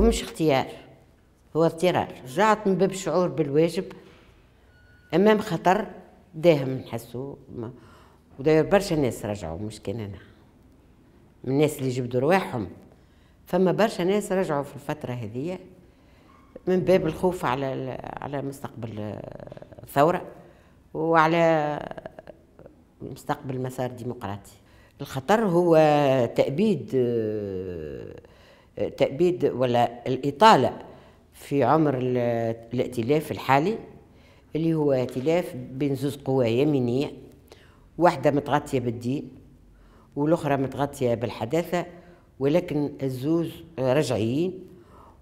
هو مش اختيار هو اضطرار رجعت من باب الشعور بالواجب امام خطر داهم نحسو وداير برشا ناس رجعوا مش كان انا من الناس اللي جبدوا رواحهم فما برشا ناس رجعوا في الفتره هذية من باب الخوف على على مستقبل الثوره وعلى مستقبل مسار ديمقراطي الخطر هو تأبيد آه، تأبيد ولا الإطالة في عمر الائتلاف الحالي اللي هو ائتلاف بين زوز قوى يمينية واحدة متغطية بالدين والأخرى متغطية بالحداثة ولكن الزوز رجعيين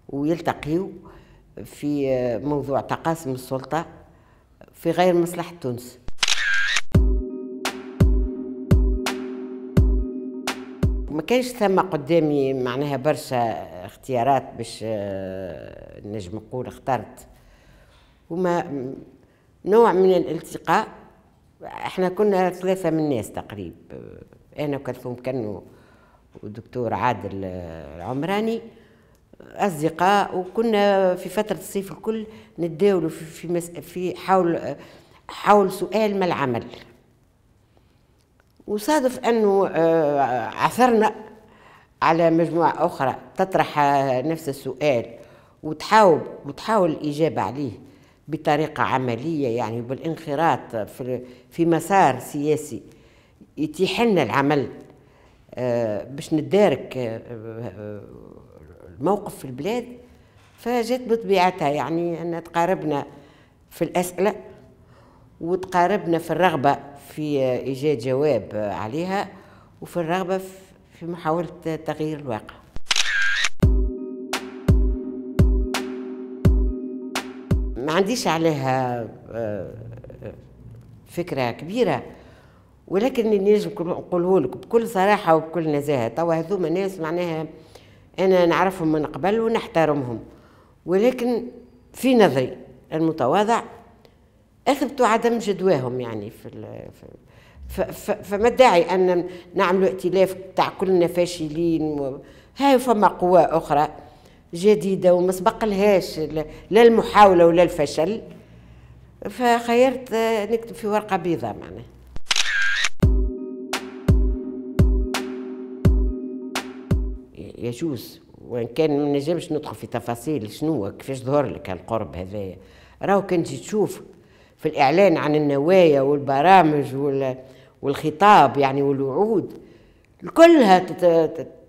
ويلتقيوا في موضوع تقاسم السلطة في غير مصلحة تونس ما كانش ثم قدامي معناها برشا اختيارات باش آه، نجم نقول اخترت هما نوع من الالتقاء احنا كنا ثلاثة من الناس تقريب آه، انا وكلثوم كنو ودكتور عادل آه، العمراني اصدقاء وكنا في فترة الصيف الكل نتداولوا في في, في حول حول سؤال ما العمل وصادف انه آه، عثرنا على مجموعه اخرى تطرح آه، نفس السؤال وتحاول وتحاول الاجابه عليه بطريقه عمليه يعني بالانخراط في في مسار سياسي يتيح لنا العمل آه، باش ندارك الموقف في البلاد فجات بطبيعتها يعني ان تقاربنا في الاسئله وتقاربنا في الرغبة في إيجاد جواب عليها وفي الرغبة في محاولة تغيير الواقع ما عنديش عليها آه، فكرة كبيرة ولكن اللي نجم نقوله لك بكل صراحة وبكل نزاهة توا هذوما ناس معناها أنا نعرفهم من قبل ونحترمهم ولكن في نظري المتواضع اخذتوا عدم جدواهم يعني في, في فما داعي ان نعملوا ائتلاف تاع كلنا فاشلين هاي فما قوى اخرى جديده وما سبق لهاش لا المحاوله ولا الفشل فخيرت آه، نكتب في ورقه بيضاء معناها يجوز وان كان ما نجمش ندخل في تفاصيل شنو كيفاش ظهر لك القرب هذايا راهو كان تجي تشوف في الإعلان عن النوايا والبرامج والخطاب يعني والوعود كلها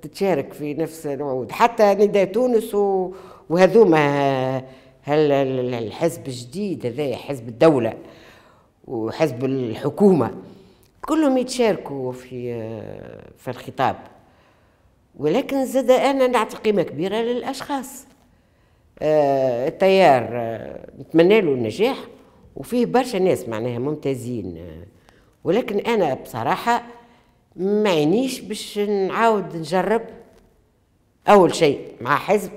تتشارك في نفس الوعود حتى نداء تونس وهذوما الحزب الجديد هذا حزب الدولة وحزب الحكومة كلهم يتشاركوا في في الخطاب ولكن زاد أنا نعطي قيمة كبيرة للأشخاص آه، التيار آه، نتمنى له النجاح وفيه برشا ناس معناها ممتازين ولكن انا بصراحه ما عينيش باش نعاود نجرب اول شيء مع حزب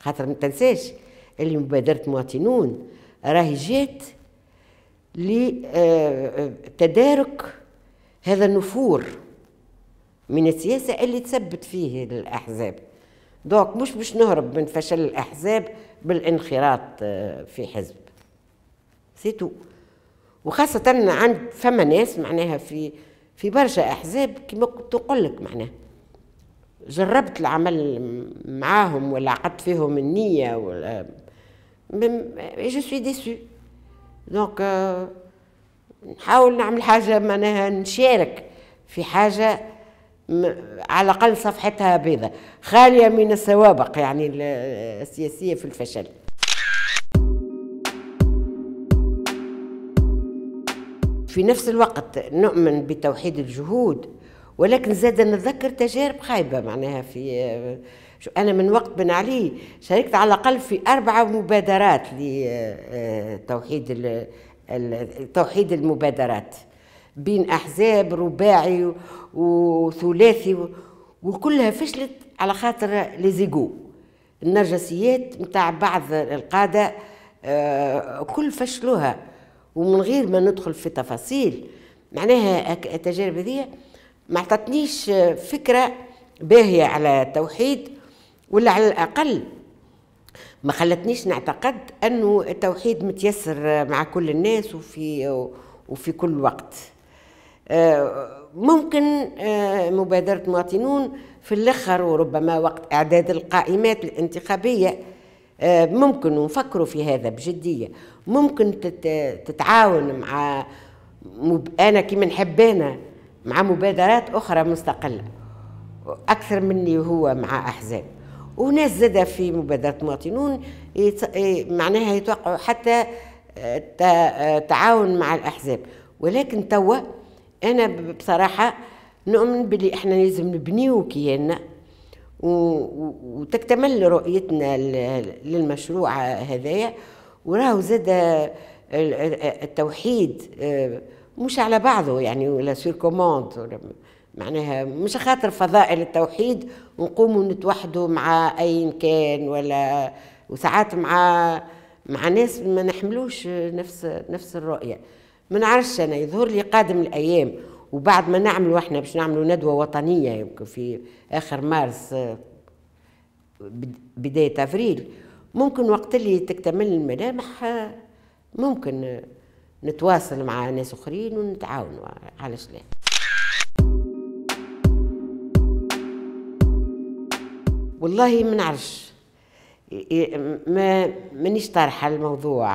خاطر ما تنساش اللي مبادره مواطنون راهي جات لتدارك آه، آه، هذا النفور من السياسه اللي تسبت فيه الاحزاب دوك مش باش نهرب من فشل الاحزاب بالانخراط آه، في حزب سيتو وخاصة عند فما ناس معناها في في برشا احزاب كما كنت نقول لك معناها جربت العمل معاهم ولا عقدت فيهم النية ولا جو سوي ديسو دونك نحاول نعمل حاجة معناها نشارك في حاجة على الأقل صفحتها بيضة خالية من السوابق يعني السياسية في الفشل في نفس الوقت نؤمن بتوحيد الجهود ولكن زاد نتذكر تجارب خايبه معناها في انا من وقت بن علي شاركت على الاقل في اربع مبادرات لتوحيد آه، توحيد المبادرات بين احزاب رباعي وثلاثي وكلها فشلت على خاطر ليزيغو النرجسيات نتاع بعض القاده آه، كل فشلوها ومن غير ما ندخل في تفاصيل معناها التجارب هذه ما عطتنيش آه، فكره باهيه على التوحيد ولا على الاقل ما خلتنيش نعتقد انه التوحيد متيسر مع كل الناس وفي وفي كل وقت آه، ممكن آه، مبادرة مواطنون في الاخر وربما وقت اعداد القائمات الانتخابية آه، ممكن نفكروا في هذا بجدية ممكن تتعاون مع انا كما نحبانا مع مبادرات اخرى مستقلة اكثر مني هو مع احزاب وناس زادة في مبادرة مواطنون يت... معناها يتوقعوا حتى تعاون مع الأحزاب ولكن توا انا بصراحه نؤمن بلي احنا لازم نبنيو كياننا وتكتمل رؤيتنا للمشروع هذايا وراهو زاد التوحيد آه، مش على بعضه يعني ولا سير كوموند معناها مش خاطر فضائل التوحيد ونقوم نتوحدوا مع اي كان ولا وساعات مع مع ناس ما نحملوش نفس نفس الرؤيه ما نعرفش انا يظهر لي قادم الايام وبعد ما نعملوا احنا باش نعملوا ندوه وطنيه يمكن في اخر مارس آه، بدايه افريل ممكن وقت اللي تكتمل الملامح آه، ممكن نتواصل مع ناس اخرين ونتعاونوا على شلاه والله ما نعرفش ما مانيش طارحه الموضوع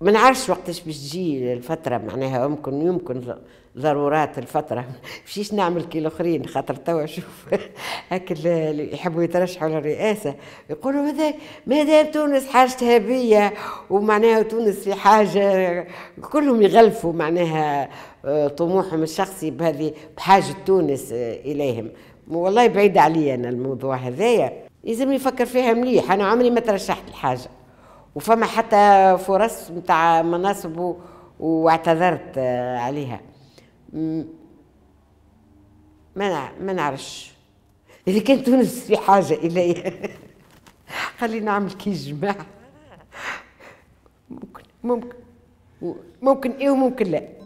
ما نعرفش وقتاش باش تجي الفتره معناها يمكن يمكن ضرورات الفتره مشيش نعمل كي الاخرين خاطر توا شوف هاك اللي يحبوا يترشحوا للرئاسه يقولوا هذا ما دام تونس حاجتها بيا ومعناها تونس في حاجه كلهم يغلفوا معناها آه، طموحهم الشخصي بهذه بحاجه تونس آه، اليهم والله بعيد عليا انا الموضوع هذايا لازم يفكر فيها مليح انا عمري ما ترشحت لحاجه وفما حتى فرص نتاع مناصب واعتذرت آه، عليها ما ما نعرفش اذا كان تونس في حاجه الي خلينا نعمل كي الجماعه ممكن ممكن ممكن ايه وممكن لا